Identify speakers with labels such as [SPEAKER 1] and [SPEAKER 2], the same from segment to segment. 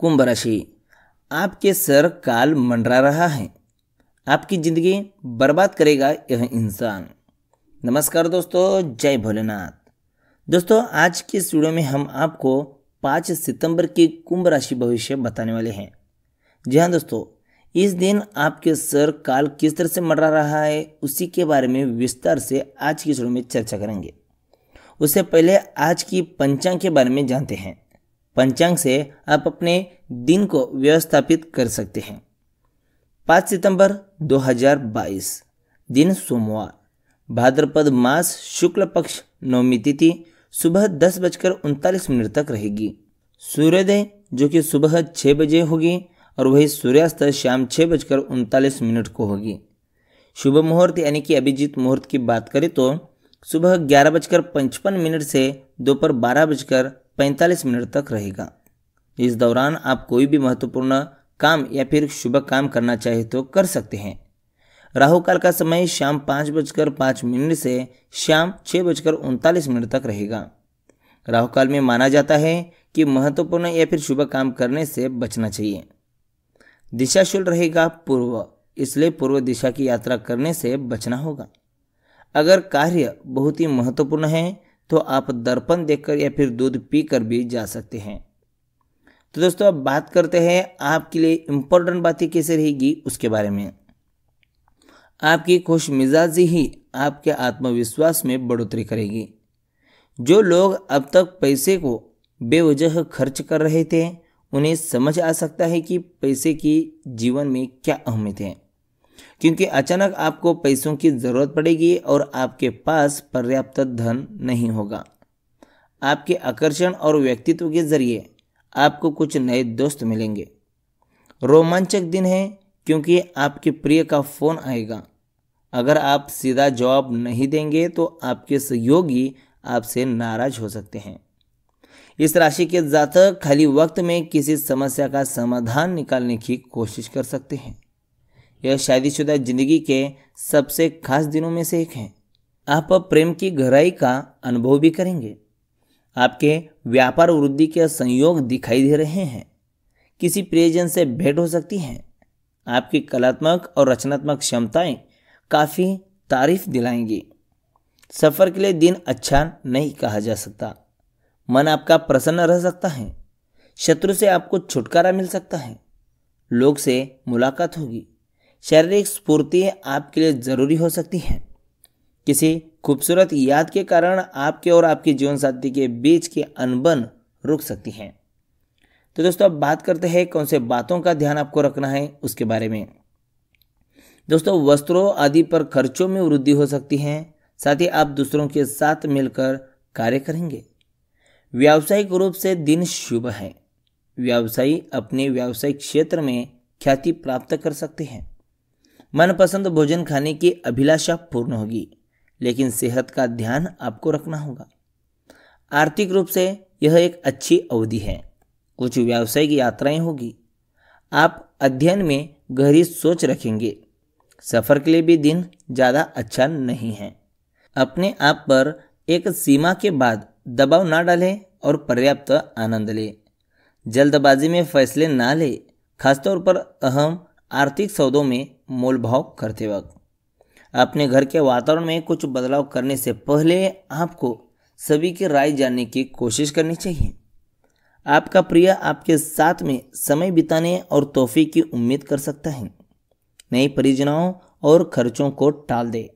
[SPEAKER 1] कुंभ राशि आपके सर काल मंडरा रहा है आपकी ज़िंदगी बर्बाद करेगा यह इंसान नमस्कार दोस्तों जय भोलेनाथ दोस्तों आज के स्टूडियो वीडियो में हम आपको पाँच सितंबर की कुंभ राशि भविष्य बताने वाले हैं जी हाँ दोस्तों इस दिन आपके सर काल किस तरह से मंडरा रहा है उसी के बारे में विस्तार से आज की वीडियो में चर्चा करेंगे उससे पहले आज की पंचांग के बारे में जानते हैं पंचांग से आप अपने दिन को व्यवस्थापित कर सकते हैं पाँच सितंबर 2022 दिन सोमवार भाद्रपद मास शुक्ल पक्ष नवमी तिथि सुबह दस बजकर उनतालीस मिनट तक रहेगी सूर्योदय जो कि सुबह छः बजे होगी और वही सूर्यास्त शाम छः बजकर उनतालीस मिनट को होगी शुभ मुहूर्त यानी कि अभिजीत मुहूर्त की बात करें तो सुबह ग्यारह बजकर पचपन मिनट से दोपहर बारह बजकर 45 मिनट तक रहेगा इस दौरान आप कोई भी महत्वपूर्ण काम या फिर शुभ काम करना चाहे तो कर सकते हैं राहु काल का समय शाम पाँच बजकर पाँच मिनट से शाम छः बजकर उनतालीस मिनट तक रहेगा राहु काल में माना जाता है कि महत्वपूर्ण या फिर शुभ काम करने से बचना चाहिए दिशाशूल रहेगा पूर्व इसलिए पूर्व दिशा की यात्रा करने से बचना होगा अगर कार्य बहुत ही महत्वपूर्ण है तो आप दर्पण देखकर या फिर दूध पी कर भी जा सकते हैं तो दोस्तों अब बात करते हैं आपके लिए इम्पोर्टेंट बातें कैसे रहेगी उसके बारे में आपकी खुश मिजाजी ही आपके आत्मविश्वास में बढ़ोतरी करेगी जो लोग अब तक पैसे को बेवजह खर्च कर रहे थे उन्हें समझ आ सकता है कि पैसे की जीवन में क्या अहमियत है क्योंकि अचानक आपको पैसों की ज़रूरत पड़ेगी और आपके पास पर्याप्त धन नहीं होगा आपके आकर्षण और व्यक्तित्व के ज़रिए आपको कुछ नए दोस्त मिलेंगे रोमांचक दिन है क्योंकि आपके प्रिय का फ़ोन आएगा अगर आप सीधा जवाब नहीं देंगे तो आपके सहयोगी आपसे नाराज हो सकते हैं इस राशि के जातक खाली वक्त में किसी समस्या का समाधान निकालने की कोशिश कर सकते हैं यह शादीशुदा जिंदगी के सबसे खास दिनों में से एक है आप अब प्रेम की गहराई का अनुभव भी करेंगे आपके व्यापार वृद्धि के संयोग दिखाई दे रहे हैं किसी प्रियजन से भेंट हो सकती है आपकी कलात्मक और रचनात्मक क्षमताएं काफ़ी तारीफ दिलाएंगी सफ़र के लिए दिन अच्छा नहीं कहा जा सकता मन आपका प्रसन्न रह सकता है शत्रु से आपको छुटकारा मिल सकता है लोग से मुलाकात होगी शारीरिक स्फूर्ति आपके लिए ज़रूरी हो सकती है किसी खूबसूरत याद के कारण आपके और आपके जीवन साथी के बीच की अनबन रुक सकती है तो दोस्तों अब बात करते हैं कौन से बातों का ध्यान आपको रखना है उसके बारे में दोस्तों वस्त्रों आदि पर खर्चों में वृद्धि हो सकती है साथ ही आप दूसरों के साथ मिलकर कार्य करेंगे व्यावसायिक रूप से दिन शुभ है व्यवसायी अपने व्यावसायिक क्षेत्र में ख्याति प्राप्त कर सकते हैं मनपसंद भोजन खाने की अभिलाषा पूर्ण होगी लेकिन सेहत का ध्यान आपको रखना होगा आर्थिक रूप से यह एक अच्छी अवधि है कुछ व्यावसायिक यात्राएं होगी आप अध्ययन में गहरी सोच रखेंगे सफ़र के लिए भी दिन ज़्यादा अच्छा नहीं है अपने आप पर एक सीमा के बाद दबाव ना डालें और पर्याप्त आनंद लें जल्दबाजी में फैसले ना लें खासतौर पर अहम आर्थिक सौदों में मोलभाव करते वक्त अपने घर के वातावरण में कुछ बदलाव करने से पहले आपको सभी की राय जानने की कोशिश करनी चाहिए आपका प्रिय आपके साथ में समय बिताने और तोहफे की उम्मीद कर सकता है नई परियोजनाओं और खर्चों को टाल दे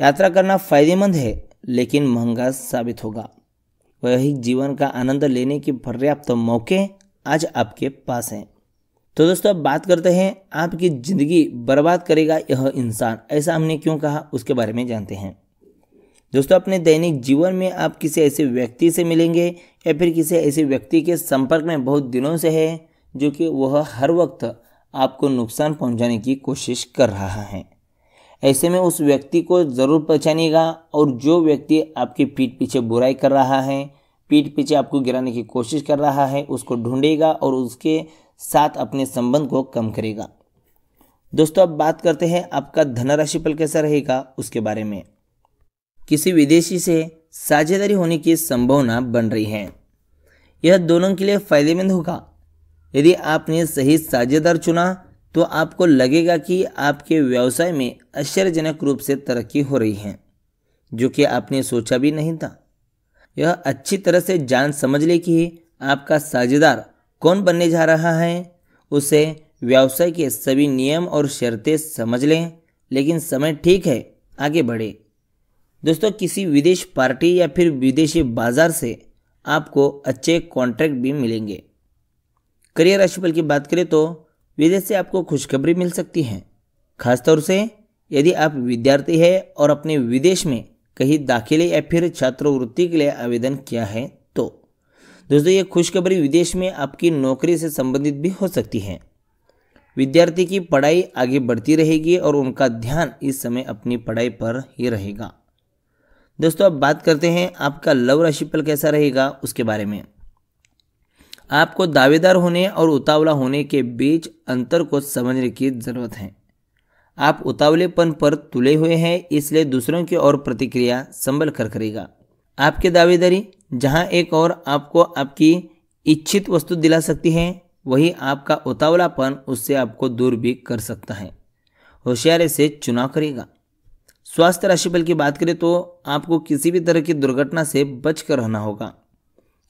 [SPEAKER 1] यात्रा करना फायदेमंद है लेकिन महंगा साबित होगा वही जीवन का आनंद लेने के पर्याप्त मौके आज आपके पास हैं तो दोस्तों अब बात करते हैं आपकी ज़िंदगी बर्बाद करेगा यह इंसान ऐसा हमने क्यों कहा उसके बारे में जानते हैं दोस्तों अपने दैनिक जीवन में आप किसी ऐसे व्यक्ति से मिलेंगे या फिर किसी ऐसे व्यक्ति के संपर्क में बहुत दिनों से है जो कि वह हर वक्त आपको नुकसान पहुंचाने की कोशिश कर रहा है ऐसे में उस व्यक्ति को ज़रूर पहचानिएगा और जो व्यक्ति आपके पीठ पीछे बुराई कर रहा है पीठ पीछे आपको गिराने की कोशिश कर रहा है उसको ढूंढेगा और उसके साथ अपने संबंध को कम करेगा दोस्तों अब बात करते हैं आपका धनराशि फल कैसा रहेगा उसके बारे में किसी विदेशी से साझेदारी होने की संभावना बन रही है यह दोनों के लिए फायदेमंद होगा यदि आपने सही साझेदार चुना तो आपको लगेगा कि आपके व्यवसाय में आश्चर्यजनक रूप से तरक्की हो रही है जो कि आपने सोचा भी नहीं था यह अच्छी तरह से जान समझ ले कि आपका साझेदार कौन बनने जा रहा है उसे व्यवसाय के सभी नियम और शर्तें समझ लें लेकिन समय ठीक है आगे बढ़े दोस्तों किसी विदेश पार्टी या फिर विदेशी बाजार से आपको अच्छे कॉन्ट्रैक्ट भी मिलेंगे करियर राशिफल की बात करें तो विदेश से आपको खुशखबरी मिल सकती है खासतौर से यदि आप विद्यार्थी हैं और अपने विदेश में कहीं दाखिले या फिर छात्रवृत्ति के लिए आवेदन किया है दोस्तों ये खुशखबरी विदेश में आपकी नौकरी से संबंधित भी हो सकती है विद्यार्थी की पढ़ाई आगे बढ़ती रहेगी और उनका ध्यान इस समय अपनी पढ़ाई पर ही रहेगा दोस्तों अब बात करते हैं आपका लव राशिफल कैसा रहेगा उसके बारे में आपको दावेदार होने और उतावला होने के बीच अंतर को समझने की ज़रूरत है आप उतावलेपन पर तुले हुए हैं इसलिए दूसरों की ओर प्रतिक्रिया संभल कर करेगा आपकी दावेदारी जहाँ एक और आपको आपकी इच्छित वस्तु दिला सकती है वही आपका उतावलापन उससे आपको दूर भी कर सकता है होशियारी से चुनाव करेगा स्वास्थ्य राशिफल की बात करें तो आपको किसी भी तरह की दुर्घटना से बच कर रहना होगा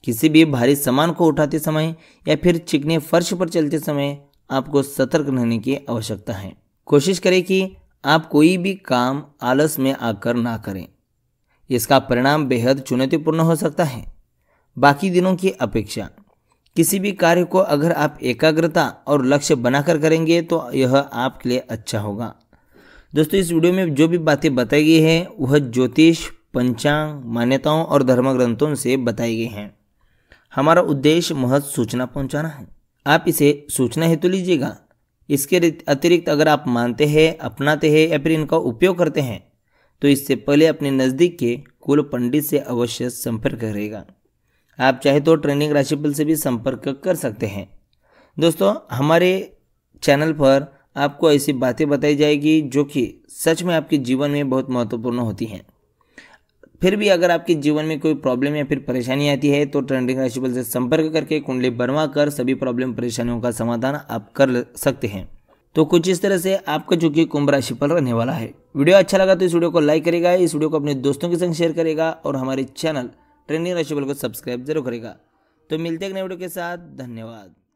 [SPEAKER 1] किसी भी भारी सामान को उठाते समय या फिर चिकने फर्श पर चलते समय आपको सतर्क रहने की आवश्यकता है कोशिश करें कि आप कोई भी काम आलस में आकर ना करें इसका परिणाम बेहद चुनौतीपूर्ण हो सकता है बाकी दिनों की अपेक्षा किसी भी कार्य को अगर आप एकाग्रता और लक्ष्य बनाकर करेंगे तो यह आपके लिए अच्छा होगा दोस्तों इस वीडियो में जो भी बातें बताई गई हैं वह ज्योतिष पंचांग मान्यताओं और धर्मग्रंथों से बताई गई हैं हमारा उद्देश्य महज सूचना पहुंचाना है आप इसे सूचना हेतु लीजिएगा इसके अतिरिक्त अगर आप मानते हैं अपनाते हैं या फिर इनका उपयोग करते हैं तो इससे पहले अपने नज़दीक के कुल पंडित से अवश्य संपर्क करेगा आप चाहे तो ट्रेनिंग राशिफल से भी संपर्क कर सकते हैं दोस्तों हमारे चैनल पर आपको ऐसी बातें बताई जाएगी जो कि सच में आपके जीवन में बहुत महत्वपूर्ण होती हैं फिर भी अगर आपके जीवन में कोई प्रॉब्लम या फिर परेशानी आती है तो ट्रेंडिंग राशिफल से संपर्क करके कुंडली बनवा कर सभी प्रॉब्लम परेशानियों का समाधान आप कर सकते हैं तो कुछ इस तरह से आपका जो कि कुंभ राशिफल रहने वाला है वीडियो अच्छा लगा तो इस वीडियो को लाइक करेगा इस वीडियो को अपने दोस्तों के संग शेयर करेगा और हमारे चैनल ट्रेंडिंग राशिफल को सब्सक्राइब जरूर करेगा तो मिलते हैं नए वीडियो के साथ धन्यवाद